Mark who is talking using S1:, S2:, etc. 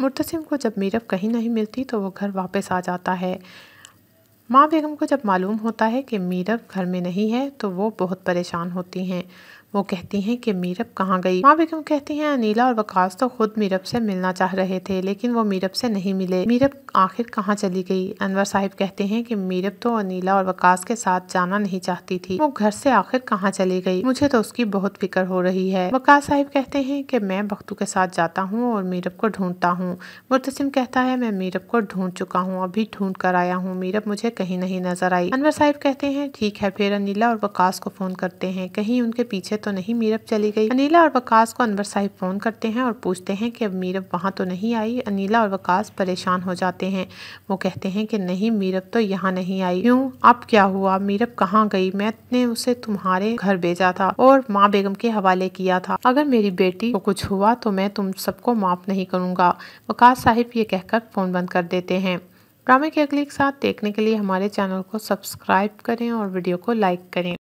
S1: मुर्तसिम को जब मीरब कहीं नहीं मिलती तो वह घर वापस आ जाता है माँ बेगम को जब मालूम होता है कि मीरब घर में नहीं है तो वो बहुत परेशान होती हैं वो कहती हैं कि मीरब कहाँ गई माँ बेगम कहती हैं अनिला और वकास तो खुद मीरब से मिलना चाह रहे थे लेकिन वो मीरब से नहीं मिले मीरब आखिर कहाँ चली गई अनवर साहिब कहते हैं कि मीरब तो अनिला और वकास के साथ जाना नहीं चाहती थी वो घर से आखिर कहाँ चली गई मुझे तो उसकी बहुत फिक्र हो रही है वकास साहिब कहते हैं कि मैं बख्तू के साथ जाता हूँ और मीरब को ढूंढता हूँ मुतसिम कहता है मैं मीरब को ढूंढ चुका हूँ अभी ढूंढ कर आया हूँ मीरब मुझे कहीं नहीं नजर आई अनवर साहिब कहते हैं ठीक है फिर अनिला और वकास को फोन करते हैं कहीं उनके पीछे तो नहीं मीरब चली गई अनिला और वकास को अनवर साहिब फ़ोन करते हैं और पूछते हैं कि अब मीरब वहाँ तो नहीं आई अनिला और वकास परेशान हो जाते हैं वो कहते हैं कि नहीं मीरब तो यहाँ नहीं आई क्यों अब क्या हुआ मीरब कहाँ गई मैंने उसे तुम्हारे घर भेजा था और माँ बेगम के हवाले किया था अगर मेरी बेटी को कुछ हुआ तो मैं तुम सबको माफ़ नहीं करूँगा वकास साहिब ये कहकर फ़ोन बंद कर देते हैं ड्रामे के अगले के साथ देखने के लिए हमारे चैनल को सब्सक्राइब करें और वीडियो को लाइक करें